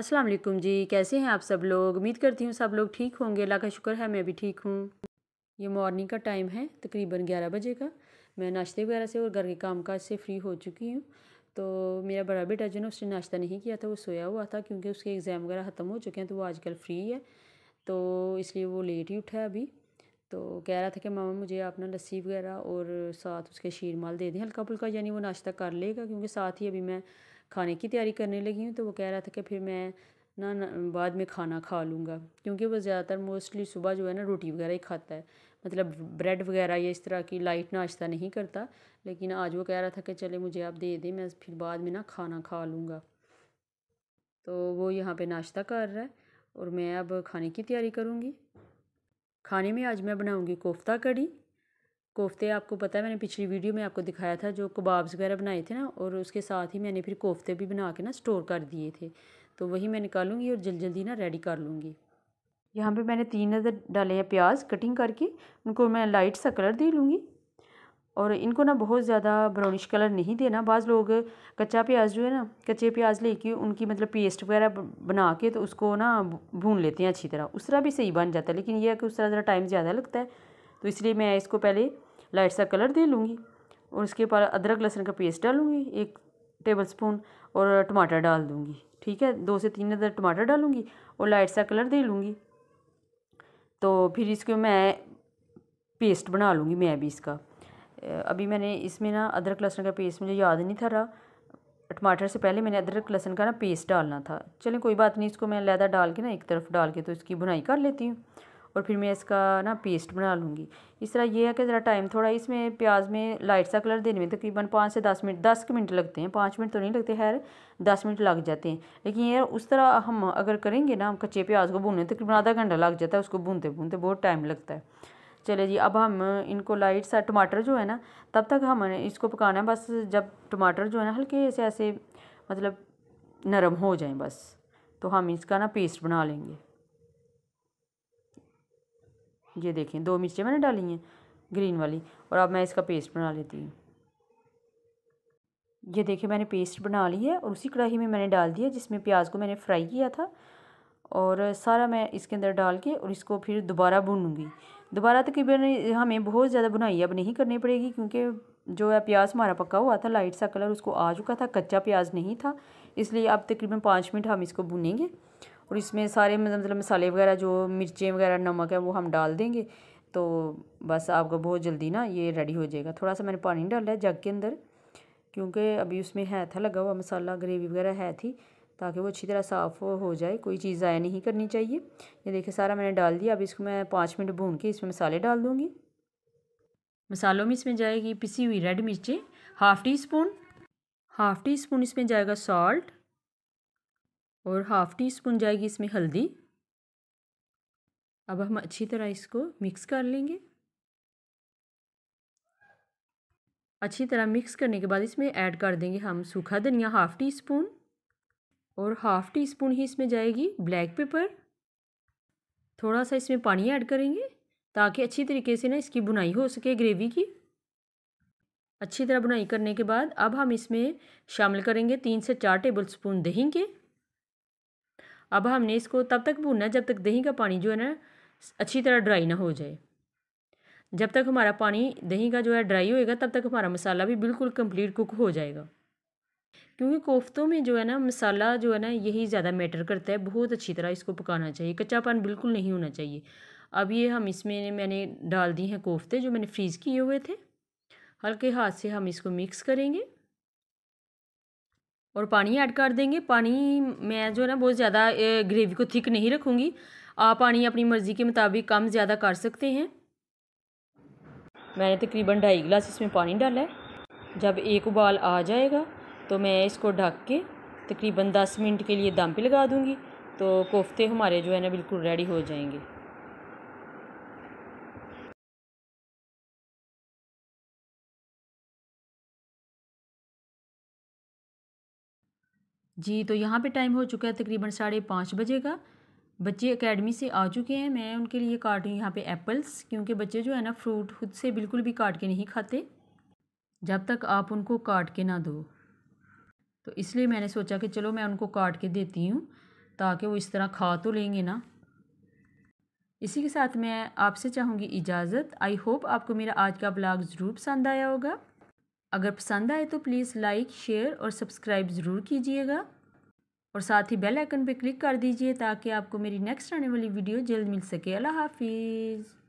अस्सलाम वालेकुम जी कैसे हैं आप सब लोग उम्मीद करती हूँ सब लोग ठीक होंगे अल्लाह का शुक्र है मैं भी ठीक हूँ ये मॉर्निंग का टाइम है तकरीबन ग्यारह बजे का मैं नाश्ते वगैरह से और घर के काम काज से फ्री हो चुकी हूँ तो मेरा बड़ा बेटा जो ना उसने नाश्ता नहीं किया था वो सोया हुआ था क्योंकि उसके एग्ज़ाम वगैरह ख़त्म हो चुके हैं तो वो आजकल फ्री है तो इसलिए वो लेट ही उठा है अभी तो कह रहा था कि मामा मुझे अपना लस्सी वगैरह और साथ उसके शीर माल दे दें हल्का फुल्का यानी वो नाश्ता कर लेगा क्योंकि साथ ही अभी मैं खाने की तैयारी करने लगी हूँ तो वो कह रहा था कि फिर मैं ना, ना बाद में खाना खा लूँगा क्योंकि वो ज़्यादातर मोस्टली सुबह जो है ना रोटी वगैरह ही खाता है मतलब ब्रेड वगैरह या इस तरह की लाइट नाश्ता नहीं करता लेकिन आज वो कह रहा था कि चले मुझे आप दे दें मैं फिर बाद में ना खाना खा लूँगा तो वो यहाँ पे नाश्ता कर रहा है और मैं अब खाने की तैयारी करूँगी खाने में आज मैं बनाऊँगी कोफ्ता कड़ी कोफ्ते आपको पता है मैंने पिछली वीडियो में आपको दिखाया था जो कबाब्स वगैरह बनाए थे ना और उसके साथ ही मैंने फिर कोफ्ते भी बना के ना स्टोर कर दिए थे तो वही मैं निकालूंगी और जल्दी जल्दी ना रेडी कर लूँगी यहाँ पे मैंने तीन अदर डाले हैं प्याज कटिंग करके उनको मैं लाइट सा कलर दे लूँगी और इनको ना बहुत ज़्यादा ब्राउनिश कलर नहीं देना बाज़ लोग कच्चा प्याज जो है ना कच्चे प्याज लेके उनकी मतलब पेस्ट वगैरह बना के तो उसको ना भून लेते हैं अच्छी तरह उस तरह भी सही बन जाता है लेकिन यह है कि उस तरह ज़रा टाइम ज़्यादा लगता है तो इसलिए मैं इसको पहले लाइट सा कलर दे लूँगी और इसके ऊपर अदरक लहसुन का पेस्ट डालूँगी एक टेबल स्पून और टमाटर डाल दूँगी ठीक है दो से तीन अदर टमाटर डालूँगी और लाइट सा कलर दे लूँगी तो फिर इसको मैं पेस्ट बना लूँगी मैं भी इसका अभी मैंने इसमें ना अदरक लहसुन का पेस्ट मुझे याद नहीं था रहा टमाटर से पहले मैंने अदरक लहसुन का ना पेस्ट डालना था चलें कोई बात नहीं इसको मैं लैदा डाल के ना एक तरफ डाल के तो इसकी बुनाई कर लेती हूँ और फिर मैं इसका ना पेस्ट बना लूँगी इस तरह ये है कि ज़रा टाइम थोड़ा इसमें प्याज में लाइट सा कलर देने में तकरीबन पाँच से दस मिनट दस मिनट लगते हैं पाँच मिनट तो नहीं लगते खैर दस मिनट लग जाते हैं लेकिन यार उस तरह हम अगर करेंगे ना हम कच्चे प्याज को भूनने तकरीबन आधा घंटा लग जाता है उसको भूनते भूनते बहुत टाइम लगता है चले जी अब हम इनको लाइट सा टमाटर जो है ना तब तक हम इसको पकाना है बस जब टमाटर जो है ना हल्के से ऐसे मतलब नरम हो जाएं बस तो हम इसका ना पेस्ट बना लेंगे ये देखें दो मिर्चें मैंने डाली हैं ग्रीन वाली और अब मैं इसका पेस्ट बना लेती हूँ ये देखिए मैंने पेस्ट बना ली है और उसी कढ़ाई में मैंने डाल दिया जिसमें प्याज को मैंने फ्राई किया था और सारा मैं इसके अंदर डाल के और इसको फिर दोबारा भूनूँगी दोबारा तकरीबन हमें बहुत ज़्यादा बुनाई अब नहीं करनी पड़ेगी क्योंकि जो है प्याज हमारा पका हुआ था लाइट सा कलर उसको आ चुका था कच्चा प्याज नहीं था इसलिए अब तकरीबन पाँच मिनट हम इसको भुनेंगे और इसमें सारे मतलब, मतलब मसाले वगैरह जो मिर्चें वगैरह नमक है वो हम डाल देंगे तो बस आपका बहुत जल्दी ना ये रेडी हो जाएगा थोड़ा सा मैंने पानी डाला है जग के अंदर क्योंकि अभी उसमें है था लगा हुआ मसाला ग्रेवी वगैरह है थी ताकि वो अच्छी तरह साफ़ हो जाए कोई चीज़ ज़ाया नहीं करनी चाहिए ये देखिए सारा मैंने डाल दिया अब इसको मैं पाँच मिनट भून के इसमें मसाले डाल दूँगी मसालों में इसमें जाएगी पिसी हुई रेड मिर्चें half teaspoon half teaspoon इसमें जाएगा सॉल्ट और हाफ़ टी स्पून जाएगी इसमें हल्दी अब हम अच्छी तरह इसको मिक्स कर लेंगे अच्छी तरह मिक्स करने के बाद इसमें ऐड कर देंगे हम सूखा धनिया हाफ़ टी स्पून और हाफ़ टी स्पून ही इसमें जाएगी ब्लैक पेपर थोड़ा सा इसमें पानी ऐड करेंगे ताकि अच्छी तरीके से ना इसकी बुनाई हो सके ग्रेवी की अच्छी तरह बुनाई करने के बाद अब हम इसमें शामिल करेंगे तीन से चार टेबल स्पून दही के अब हमने इसको तब तक भूनना जब तक दही का पानी जो है ना अच्छी तरह ड्राई ना हो जाए जब तक हमारा पानी दही का जो है ड्राई होएगा तब तक हमारा मसाला भी बिल्कुल कंप्लीट कुक हो जाएगा क्योंकि कोफ्तों में जो है ना मसाला जो है ना यही ज़्यादा मैटर करता है बहुत अच्छी तरह इसको पकाना चाहिए कच्चापन बिल्कुल नहीं होना चाहिए अब ये हम इसमें मैंने डाल दिए हैं कोफ्ते जो मैंने फ्रीज़ किए हुए थे हल्के हाथ से हम इसको मिक्स करेंगे और पानी ऐड कर देंगे पानी मैं जो है ना बहुत ज़्यादा ग्रेवी को थिक नहीं रखूँगी आप पानी अपनी मर्ज़ी के मुताबिक कम ज़्यादा कर सकते हैं मैंने तकरीबन ढाई गिलास इसमें पानी डाला है जब एक उबाल आ जाएगा तो मैं इसको ढक के तकरीबन दस मिनट के लिए दम पे लगा दूँगी तो कोफ्ते हमारे जो है ना बिल्कुल रेडी हो जाएंगे जी तो यहाँ पे टाइम हो चुका है तकरीबन साढ़े पाँच बजे का बच्चे एकेडमी से आ चुके हैं मैं उनके लिए काट रही हूँ यहाँ पे एप्पल्स क्योंकि बच्चे जो है ना फ्रूट खुद से बिल्कुल भी काट के नहीं खाते जब तक आप उनको काट के ना दो तो इसलिए मैंने सोचा कि चलो मैं उनको काट के देती हूँ ताकि वो इस तरह खा तो लेंगे ना इसी के साथ मैं आपसे चाहूँगी इजाज़त आई होप आपको मेरा आज का ब्लॉग ज़रूर पसंद आया होगा अगर पसंद आए तो प्लीज़ लाइक शेयर और सब्सक्राइब ज़रूर कीजिएगा और साथ ही बेल आइकन पर क्लिक कर दीजिए ताकि आपको मेरी नेक्स्ट आने वाली वीडियो जल्द मिल सके अल्लाह हाफिज़